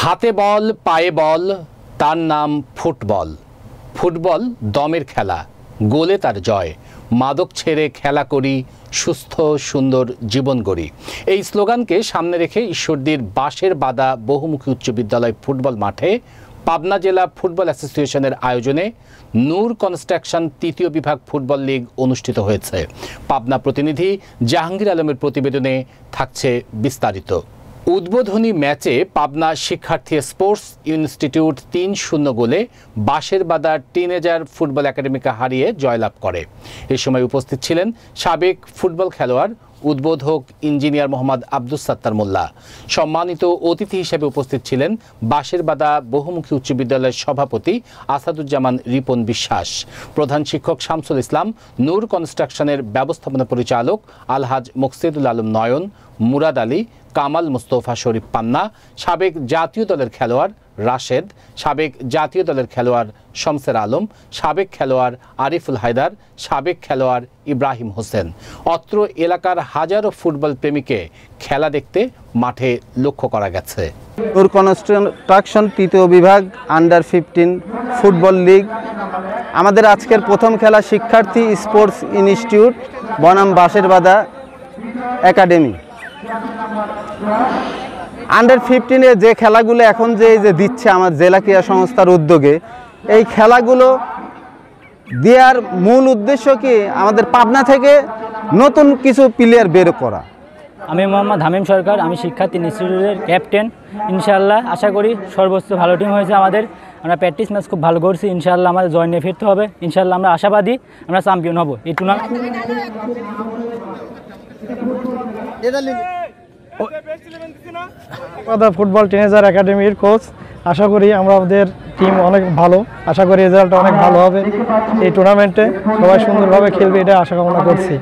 হাতে বল পায়ে বল তার নাম ফুটবল ফুটবল দমের খেলা গোলে তার জয় মাদক ছেড়ে খেলা করি সুস্থ সুন্দর জীবন গড়ি এই স্লোগানকে সামনে রেখে ঈশ্বরদীর বাঁশের বাদা বহুমুখী উচ্চ বিদ্যালয় ফুটবল মাঠে পাবনা জেলা ফুটবল অ্যাসোসিয়েশনের আয়োজনে নূর কনস্ট্রাকশন তৃতীয় বিভাগ ফুটবল লীগ অনুষ্ঠিত হয়েছে পাবনা প্রতিনিধি জাহাঙ্গীর আলমের প্রতিবেদনে থাকছে বিস্তারিত উদ্বোধনী ম্যাচে পাবনা শিক্ষার্থী স্পোর্টস ইনস্টিটিউট তিন শূন্য গোলে বাঁশের বাদার টিনেজার ফুটবল একাডেমিকে হারিয়ে জয়লাভ করে এ সময় উপস্থিত ছিলেন সাবেক ফুটবল খেলোয়াড় উদ্বোধক ইঞ্জিনিয়ার মোহাম্মদ আব্দুস সাত্তার মোল্লা সম্মানিত অতিথি হিসেবে উপস্থিত ছিলেন বাঁশেরবাদা বহুমুখী উচ্চ বিদ্যালয়ের সভাপতি আসাদুজ্জামান রিপন বিশ্বাস প্রধান শিক্ষক শামসুল ইসলাম নূর কনস্ট্রাকশনের ব্যবস্থাপনা পরিচালক আলহাজ মোকসেদুল আলম নয়ন মুরাদ আলী কামাল মুস্তফা শরীফ পান্না সাবেক জাতীয় দলের খেলোয়াড় রাশেদ সাবেক জাতীয় দলের খেলোয়াড় শমসের আলম সাবেক খেলোয়াড় আরিফুল হায়দার সাবেক খেলোয়াড় ইব্রাহিম হোসেন অত্র এলাকার হাজারো ফুটবল প্রেমীকে খেলা দেখতে মাঠে লক্ষ্য করা গেছে কনস্ট্রাকশন তৃতীয় বিভাগ আন্ডার ফিফটিন ফুটবল লিগ আমাদের আজকের প্রথম খেলা শিক্ষার্থী স্পোর্টস ইনস্টিটিউট বনাম বাঁশের বাদা একাডেমি আন্ডার ফিফটিনে যে খেলাগুলো এখন যে যে দিচ্ছে আমার জেলা ক্রীড়া সংস্থার উদ্যোগে এই খেলাগুলো দেওয়ার মূল উদ্দেশ্য কি আমাদের পাবনা থেকে নতুন কিছু প্লেয়ার বের করা আমি মোহাম্মদ হামিম সরকার আমি শিক্ষার্থী ইনস্টিটিউটের ক্যাপ্টেন ইনশাল্লাহ আশা করি সর্বোচ্চ ভালো টিম হয়েছে আমাদের আমরা প্র্যাকটিস ম্যাচ খুব ভালো করছি ইনশাল্লাহ আমাদের জয় নিয়ে ফিরতে হবে ইনশাল্লাহ আমরা আশাবাদী আমরা চ্যাম্পিয়ন হব এই টুর্নামেন্ট ফুটবল টিনেজার একাডেমির কোচ আশা করি আমরা আমাদের টিম অনেক ভালো আশা করি রেজাল্ট অনেক ভালো হবে এই টুর্নামেন্টে সবাই সুন্দরভাবে খেলবে এটা আশা কামনা করছি